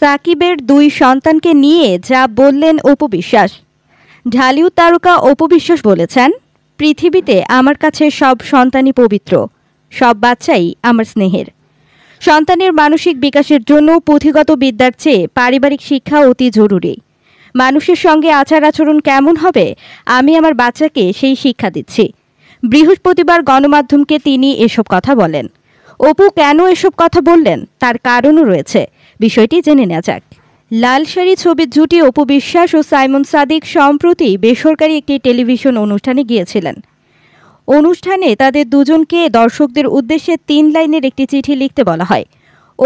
সাকিবের দুই সন্তানকে নিয়ে যা বললেন উপবিশ্বাস ঢালিউ তারকা উপবিশ্বাস বলেছেন পৃথিবীতে আমার কাছে সব সন্তানই পবিত্র সব বাচ্চাই আমার স্নেহের সন্তানের মানসিক বিকাশের জন্য পুঁথিগত বিদ্যার চেয়ে পারিবারিক শিক্ষা অতি জরুরি মানুষের সঙ্গে আচার আচরণ কেমন হবে আমি আমার বাচ্চাকে সেই শিক্ষা দিচ্ছি বৃহস্পতিবার গণমাধ্যমকে তিনি এসব কথা বলেন অপু কেন এসব কথা বললেন তার কারণও রয়েছে বিষয়টি জেনে নেওয়া যাক লাল ছবির জুটি অপু বিশ্বাস ও সাইমন সাদিক সম্প্রতি বেসরকারি একটি টেলিভিশন অনুষ্ঠানে গিয়েছিলেন অনুষ্ঠানে তাদের দুজনকে দর্শকদের উদ্দেশ্যে তিন লাইনের একটি চিঠি লিখতে বলা হয়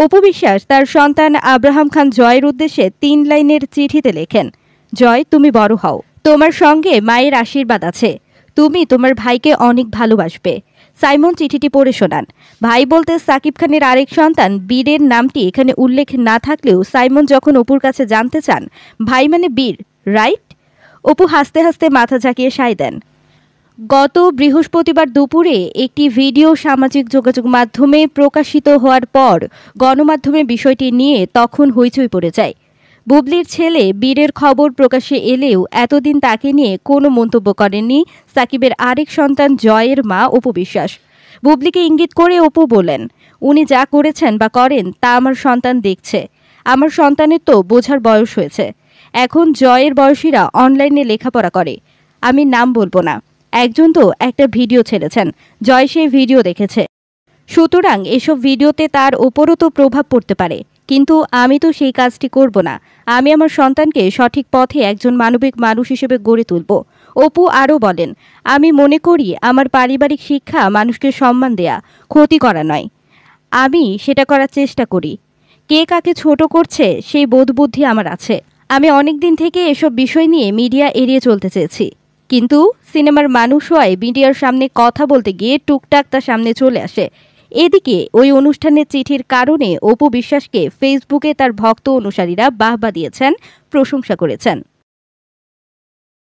অপু বিশ্বাস তার সন্তান আব্রাহাম খান জয়ের উদ্দেশ্যে তিন লাইনের চিঠিতে লেখেন জয় তুমি বড় হও তোমার সঙ্গে মায়ের আশীর্বাদ আছে তুমি তোমার ভাইকে অনেক ভালোবাসবে সাইমন চিঠিটি পড়ে শোনান ভাই বলতে সাকিব খানের আরেক সন্তান বীরের নামটি এখানে উল্লেখ না থাকলেও সাইমন যখন অপুর কাছে জানতে চান ভাই মানে বীর রাইট অপু হাসতে হাসতে মাথা ঝাঁকিয়ে সায় দেন গত বৃহস্পতিবার দুপুরে একটি ভিডিও সামাজিক যোগাযোগ মাধ্যমে প্রকাশিত হওয়ার পর গণমাধ্যমে বিষয়টি নিয়ে তখন হইচই পড়ে যায় বুবলির ছেলে বীরের খবর প্রকাশে এলেও এতদিন তাকে নিয়ে কোনো মন্তব্য করেননি সাকিবের আরেক সন্তান জয়ের মা অপু বিশ্বাস বুবলিকে ইঙ্গিত করে অপু বলেন উনি যা করেছেন বা করেন তা আমার সন্তান দেখছে আমার সন্তানের তো বোঝার বয়স হয়েছে এখন জয়ের বয়সীরা অনলাইনে লেখাপড়া করে আমি নাম বলবো না একজন তো একটা ভিডিও ছেড়েছেন জয় সেই ভিডিও দেখেছে সুতরাং এসব ভিডিওতে তার ওপরও তো প্রভাব পড়তে পারে কিন্তু আমি তো সেই কাজটি করব না আমি আমার সন্তানকে সঠিক পথে একজন মানবিক মানুষ হিসেবে গড়ে তুলব অপু আরও বলেন আমি মনে করি আমার পারিবারিক শিক্ষা মানুষকে সম্মান দেয়া ক্ষতি করা নয় আমি সেটা করার চেষ্টা করি কে কাকে ছোট করছে সেই বোধবুদ্ধি আমার আছে আমি অনেক দিন থেকে এসব বিষয় নিয়ে মিডিয়া এড়িয়ে চলতে চেয়েছি কিন্তু সিনেমার মানুষ হয় মিডিয়ার সামনে কথা বলতে গিয়ে টুকটাক তার সামনে চলে আসে এদিকে ওই অনুষ্ঠানের চিঠির কারণে অপু বিশ্বাসকে ফেসবুকে তার ভক্ত অনুসারীরা বাহবা দিয়েছেন প্রশংসা করেছেন